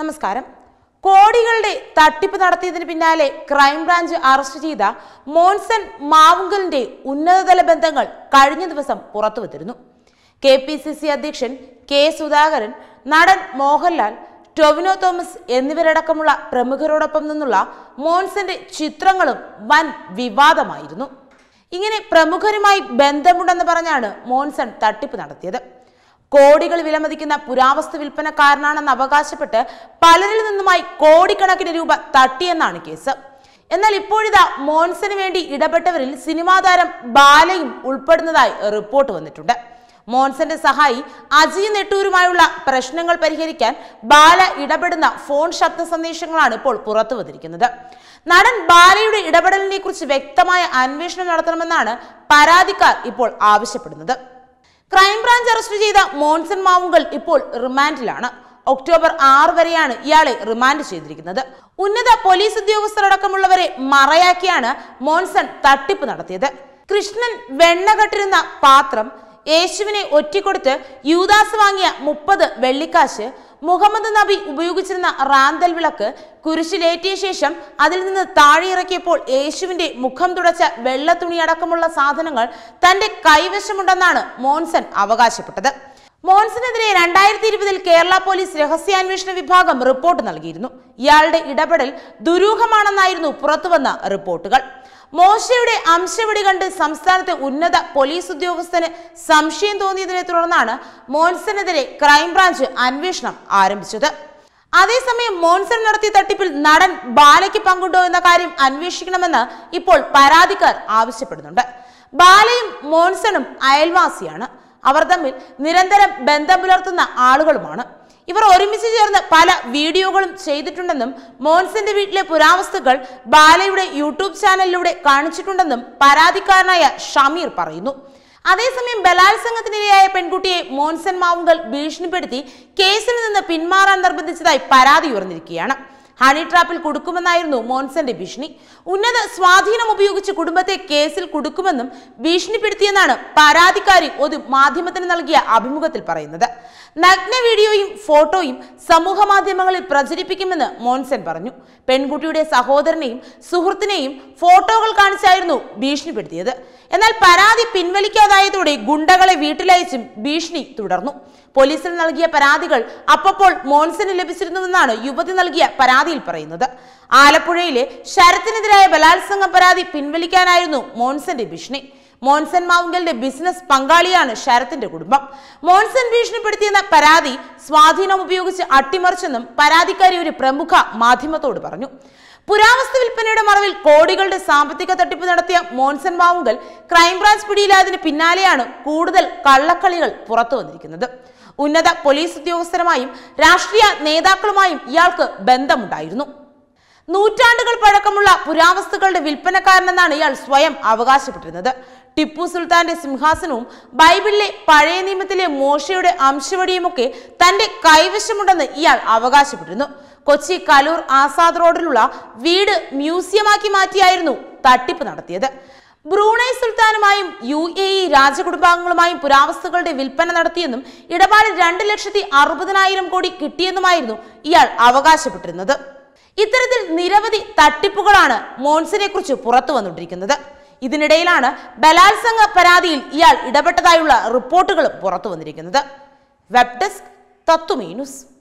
നമസ്കാരം കോടികളുടെ തട്ടിപ്പ് നടത്തിയതിന് പിന്നാലെ ക്രൈംബ്രാഞ്ച് അറസ്റ്റ് ചെയ്ത മോൻസൺ മാവുങ്കലിന്റെ ഉന്നതതല ബന്ധങ്ങൾ കഴിഞ്ഞ ദിവസം പുറത്തുവിട്ടിരുന്നു കെ പി സി സി അധ്യക്ഷൻ കെ സുധാകരൻ നടൻ മോഹൻലാൽ ടൊവിനോ തോമസ് എന്നിവരടക്കമുള്ള പ്രമുഖരോടൊപ്പം നിന്നുള്ള മോൻസന്റെ ചിത്രങ്ങളും വൻ വിവാദമായിരുന്നു ഇങ്ങനെ പ്രമുഖരുമായി ബന്ധമുണ്ടെന്ന് പറഞ്ഞാണ് മോൻസൺ തട്ടിപ്പ് നടത്തിയത് കോടികൾ വിലമതിക്കുന്ന പുരാവസ്തു വിൽപ്പനക്കാരനാണെന്ന് അവകാശപ്പെട്ട് പലരിൽ നിന്നുമായി കോടിക്കണക്കിന് രൂപ തട്ടിയെന്നാണ് കേസ് എന്നാൽ ഇപ്പോഴിതാ മോൻസിന് വേണ്ടി ഇടപെട്ടവരിൽ സിനിമാ താരം ബാലയും ഉൾപ്പെടുന്നതായി റിപ്പോർട്ട് വന്നിട്ടുണ്ട് മോൻസന്റെ സഹായി അജി നെട്ടൂരുമായുള്ള പ്രശ്നങ്ങൾ പരിഹരിക്കാൻ ബാല ഇടപെടുന്ന ഫോൺ ശബ്ദ സന്ദേശങ്ങളാണ് ഇപ്പോൾ പുറത്തു വന്നിരിക്കുന്നത് നടൻ ബാലയുടെ ഇടപെടലിനെ കുറിച്ച് വ്യക്തമായ അന്വേഷണം നടത്തണമെന്നാണ് പരാതിക്കാർ ഇപ്പോൾ ആവശ്യപ്പെടുന്നത് ക്രൈംബ്രാഞ്ച് അറസ്റ്റ് ചെയ്ത മോൺസൺ മാവുങ്കൽ ഇപ്പോൾ റിമാൻഡിലാണ് ഒക്ടോബർ ആറ് വരെയാണ് ഇയാളെ റിമാൻഡ് ചെയ്തിരിക്കുന്നത് ഉന്നത പോലീസ് ഉദ്യോഗസ്ഥരടക്കമുള്ളവരെ മറയാക്കിയാണ് മോൺസൺ തട്ടിപ്പ് നടത്തിയത് കൃഷ്ണൻ വെണ്ണ കട്ടിരുന്ന പാത്രം യേശുവിനെ ഒറ്റിക്കൊടുത്ത് യൂദാസ് വാങ്ങിയ മുപ്പത് വെള്ളിക്കാശ് മുഹമ്മദ് നബി ഉപയോഗിച്ചിരുന്ന റാന്തൽ വിളക്ക് കുരിശിലേറ്റിയ ശേഷം അതിൽ നിന്ന് താഴെ ഇറക്കിയപ്പോൾ യേശുവിന്റെ മുഖം തുടച്ച വെള്ള തുണി അടക്കമുള്ള സാധനങ്ങൾ തന്റെ കൈവശമുണ്ടെന്നാണ് മോൻസൺ അവകാശപ്പെട്ടത് മോൻസിനെതിരെ രണ്ടായിരത്തി ഇരുപതിൽ കേരള പോലീസ് രഹസ്യാന്വേഷണ വിഭാഗം റിപ്പോർട്ട് നൽകിയിരുന്നു ഇയാളുടെ ഇടപെടൽ ദുരൂഹമാണെന്നായിരുന്നു പുറത്തുവന്ന റിപ്പോർട്ടുകൾ മോശയുടെ അംശവിടി കണ്ട് സംസ്ഥാനത്തെ ഉന്നത പോലീസ് ഉദ്യോഗസ്ഥന് സംശയം തോന്നിയതിനെ തുടർന്നാണ് മോൻസനെതിരെ ക്രൈംബ്രാഞ്ച് അന്വേഷണം ആരംഭിച്ചത് അതേസമയം മോൻസൺ നടത്തിയ തട്ടിപ്പിൽ നടൻ ബാലയ്ക്ക് പങ്കുണ്ടോ എന്ന കാര്യം അന്വേഷിക്കണമെന്ന് ഇപ്പോൾ പരാതിക്കാർ ആവശ്യപ്പെടുന്നുണ്ട് ബാലയും മോൻസണും അയൽവാസിയാണ് അവർ തമ്മിൽ നിരന്തരം ബന്ധം പുലർത്തുന്ന ആളുകളുമാണ് ഇവർ ഒരുമിച്ച് ചേർന്ന് പല വീഡിയോകളും ചെയ്തിട്ടുണ്ടെന്നും മോൻസിന്റെ വീട്ടിലെ പുരാവസ്തുക്കൾ ബാലയുടെ യൂട്യൂബ് ചാനലിലൂടെ കാണിച്ചിട്ടുണ്ടെന്നും പരാതിക്കാരനായ ഷമീർ പറയുന്നു അതേസമയം ബലാത്സംഗത്തിനിരയായ പെൺകുട്ടിയെ മോൻസൻ മാവുങ്കൽ ഭീഷണിപ്പെടുത്തി കേസിൽ നിന്ന് പിന്മാറാൻ നിർബന്ധിച്ചതായി പരാതി ഉയർന്നിരിക്കുകയാണ് ഹണി ട്രാപ്പിൽ കുടുക്കുമെന്നായിരുന്നു മോൻസന്റെ ഭീഷണി ഉന്നത സ്വാധീനം ഉപയോഗിച്ച് കുടുംബത്തെ കേസിൽ കുടുക്കുമെന്നും ഭീഷണിപ്പെടുത്തിയെന്നാണ് പരാതിക്കാരി ഒരു മാധ്യമത്തിന് നൽകിയ അഭിമുഖത്തിൽ പറയുന്നത് നഗ്ന വീഡിയോയും ഫോട്ടോയും സമൂഹ മാധ്യമങ്ങളിൽ പ്രചരിപ്പിക്കുമെന്ന് മോൻസൻ പറഞ്ഞു പെൺകുട്ടിയുടെ സഹോദരനെയും സുഹൃത്തിനെയും ഫോട്ടോകൾ കാണിച്ചായിരുന്നു ഭീഷണിപ്പെടുത്തിയത് എന്നാൽ പരാതി പിൻവലിക്കാതായതോടെ ഗുണ്ടകളെ വീട്ടിലയച്ചും ഭീഷണി തുടർന്നു പോലീസിൽ നൽകിയ പരാതികൾ അപ്പപ്പോൾ മോൻസന് ലഭിച്ചിരുന്നുവെന്നാണ് യുവതി നൽകിയ പരാതി പരാതിയിൽ പറയുന്നത് ആലപ്പുഴയിലെ ശരത്തിനെതിരായ ബലാത്സംഗ പരാതി പിൻവലിക്കാനായിരുന്നു മോൺസന്റെ ഭീഷണി മോൺസൻ മാവുങ്കലിന്റെ ബിസിനസ് പങ്കാളിയാണ് ശരത്തിന്റെ കുടുംബം മോൺസൻ ഭീഷണിപ്പെടുത്തിയെന്ന പരാതി സ്വാധീനം ഉപയോഗിച്ച് അട്ടിമറിച്ചെന്നും പരാതിക്കാരി ഒരു പ്രമുഖ മാധ്യമത്തോട് പറഞ്ഞു പുരാവസ്ത ബംഗാളിൽ കോടികളുടെ സാമ്പത്തിക തട്ടിപ്പ് നടത്തിയ മോൻസൺ മാവുങ്കൽ ക്രൈംബ്രാഞ്ച് പിടിയിലായതിന് പിന്നാലെയാണ് കൂടുതൽ കള്ളക്കളികൾ പുറത്തു വന്നിരിക്കുന്നത് ഉന്നത പോലീസ് ഉദ്യോഗസ്ഥരുമായും രാഷ്ട്രീയ നേതാക്കളുമായും ഇയാൾക്ക് ബന്ധമുണ്ടായിരുന്നു നൂറ്റാണ്ടുകൾ പഴക്കമുള്ള പുരാവസ്തുക്കളുടെ വിൽപ്പനക്കാരനെന്നാണ് ഇയാൾ സ്വയം അവകാശപ്പെട്ടിരുന്നത് ടിപ്പു സുൽത്താന്റെ സിംഹാസനവും ബൈബിളിലെ പഴയ നിയമത്തിലെ മോശയുടെ അംശവടിയുമൊക്കെ തന്റെ കൈവശമുണ്ടെന്ന് ഇയാൾ അവകാശപ്പെട്ടിരുന്നു കൊച്ചി കലൂർ ആസാദ് റോഡിലുള്ള വീട് മ്യൂസിയമാക്കി മാറ്റിയായിരുന്നു തട്ടിപ്പ് നടത്തിയത് ബ്രൂണൈ സുൽത്താനുമായും യു എ ഇ രാജകുടുംബാംഗങ്ങളുമായും പുരാവസ്തുക്കളുടെ വിൽപ്പന നടത്തിയെന്നും ഇടപാടിൽ രണ്ട് ലക്ഷത്തി അറുപതിനായിരം കോടി കിട്ടിയെന്നുമായിരുന്നു ഇയാൾ അവകാശപ്പെട്ടിരുന്നത് ഇത്തരത്തിൽ നിരവധി തട്ടിപ്പുകളാണ് മോൺസിനെ കുറിച്ച് പുറത്തു വന്നുകൊണ്ടിരിക്കുന്നത് ഇതിനിടയിലാണ് ബലാത്സംഗ പരാതിയിൽ ഇയാൾ ഇടപെട്ടതായുള്ള റിപ്പോർട്ടുകളും പുറത്തു വന്നിരിക്കുന്നത് വെബ് ഡെസ്ക് തത്തുമീനുസ്